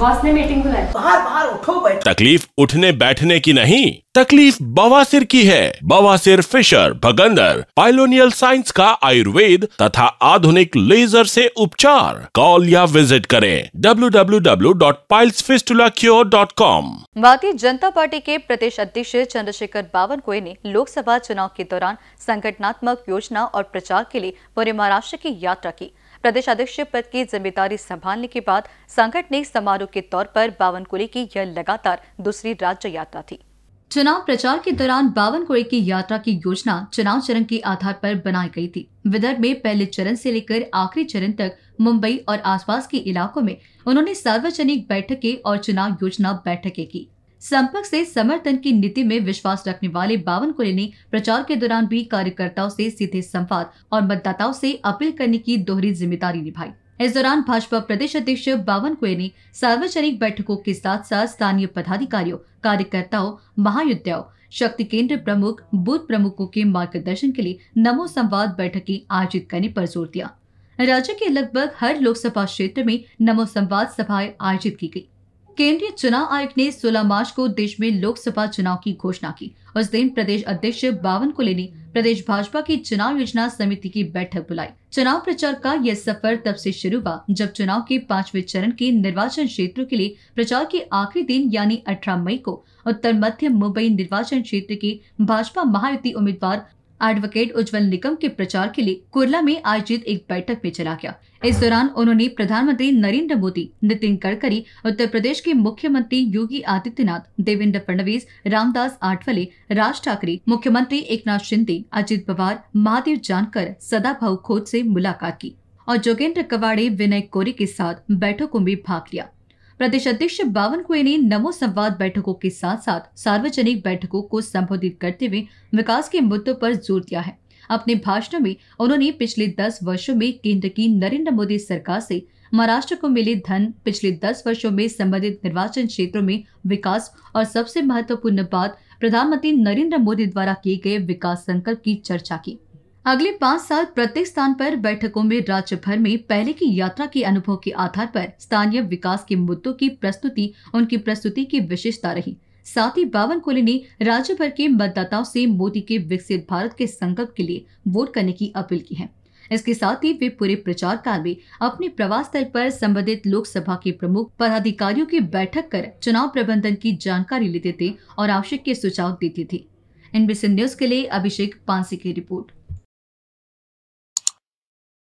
boss ने meeting बुलाई बाहर बाहर उठो बैठ तकलीफ उठने बैठने की नहीं तकलीफ बवासीर की है बवासीर फिशर भगंदर पाइलोनियल साइंस का आयुर्वेद तथा आधुनिक लेजर से उपचार कॉल या विजिट करें www.pilesfistulacure.com भारतीय जनता पार्टी के प्रदेश अध्यक्ष चंद्रशेखर बावनकुए ने लोकसभा चुनाव के दौरान संगठनात्मक योजना और प्रचार के लिए पूरे महाराष्ट्र की यात्रा की प्रदेश अध्यक्ष पद की जिम्मेदारी संभालने के बाद संगठन ने समारोह के तौर पर बावनकुले की यह लगातार दूसरी राज्य यात्रा थी चुनाव प्रचार के दौरान बावन कोड़े की यात्रा की योजना चुनाव चरण के आधार पर बनाई गई थी विदर्भ में पहले चरण से लेकर आखिरी चरण तक मुंबई और आसपास के इलाकों में उन्होंने सार्वजनिक बैठकें और चुनाव योजना बैठकें की संपर्क से समर्थन की नीति में विश्वास रखने वाले बावन को ने प्रचार के दौरान भी कार्यकर्ताओं से सीधे संवाद और मतदाताओं से अपील करने की दोहरी जिम्मेदारी निभाई इस दौरान भाजपा प्रदेश अध्यक्ष बावन कुए ने सार्वजनिक बैठकों के साथ साथ स्थानीय पदाधिकारियों कार्यकर्ताओं महायुद्धाओं शक्ति केंद्र प्रमुख बूथ प्रमुखों के मार्गदर्शन के लिए नमो संवाद बैठकें आयोजित करने पर जोर दिया राज्य के लगभग हर लोकसभा क्षेत्र में नमो संवाद सभाएं आयोजित की गयी केंद्रीय चुनाव आयोग ने 16 मार्च को देश में लोकसभा चुनाव की घोषणा की उस दिन प्रदेश अध्यक्ष बावन को लेने प्रदेश भाजपा की चुनाव योजना समिति की बैठक बुलाई चुनाव प्रचार का यह सफर तब से शुरू हुआ जब चुनाव के पांचवें चरण के निर्वाचन क्षेत्रों के लिए प्रचार के आखिरी दिन यानी 18 मई को उत्तर मध्य मुंबई निर्वाचन क्षेत्र के भाजपा महायुति उम्मीदवार एडवोकेट उज्जवल निगम के प्रचार के लिए कुरला में आयोजित एक बैठक में चला गया इस दौरान उन्होंने प्रधानमंत्री नरेंद्र मोदी नितिन गडकरी उत्तर प्रदेश के मुख्यमंत्री योगी आदित्यनाथ देवेंद्र फडणवीस रामदास आठवले राज ठाकरे मुख्यमंत्री एक शिंदे अजित पवार महादेव जानकर सदाभाऊ खोज से मुलाकात की और जोगेंद्र कवाड़े विनय कोरी के साथ बैठकों में भाग लिया प्रदेश अध्यक्ष बावन कुए ने नमो संवाद बैठकों के साथ साथ सार्वजनिक बैठकों को संबोधित करते हुए विकास के मुद्दों पर जोर दिया है अपने भाषण में उन्होंने पिछले दस वर्षो में केंद्र की नरेंद्र मोदी सरकार से महाराष्ट्र को मिले धन पिछले दस वर्षों में संबंधित निर्वाचन क्षेत्रों में विकास और सबसे महत्वपूर्ण बात प्रधानमंत्री नरेंद्र मोदी द्वारा किए गए विकास संकल्प की चर्चा की अगले पाँच साल प्रत्येक स्थान पर बैठकों में राज्य भर में पहले की यात्रा के अनुभव के आधार पर स्थानीय विकास के मुद्दों की प्रस्तुति उनकी प्रस्तुति की विशेषता रही साथ ही बावन कोले ने राज्य भर के मतदाताओं से मोदी के विकसित भारत के संकल्प के लिए वोट करने की अपील की है इसके साथ ही वे पूरे प्रचार काल में अपने प्रवास स्थल पर संबंधित लोकसभा के प्रमुख पदाधिकारियों की बैठक कर चुनाव प्रबंधन की जानकारी लेते थे और आवश्यक के सुझाव देते थे एनबीसी न्यूज के लिए अभिषेक पांसी की रिपोर्ट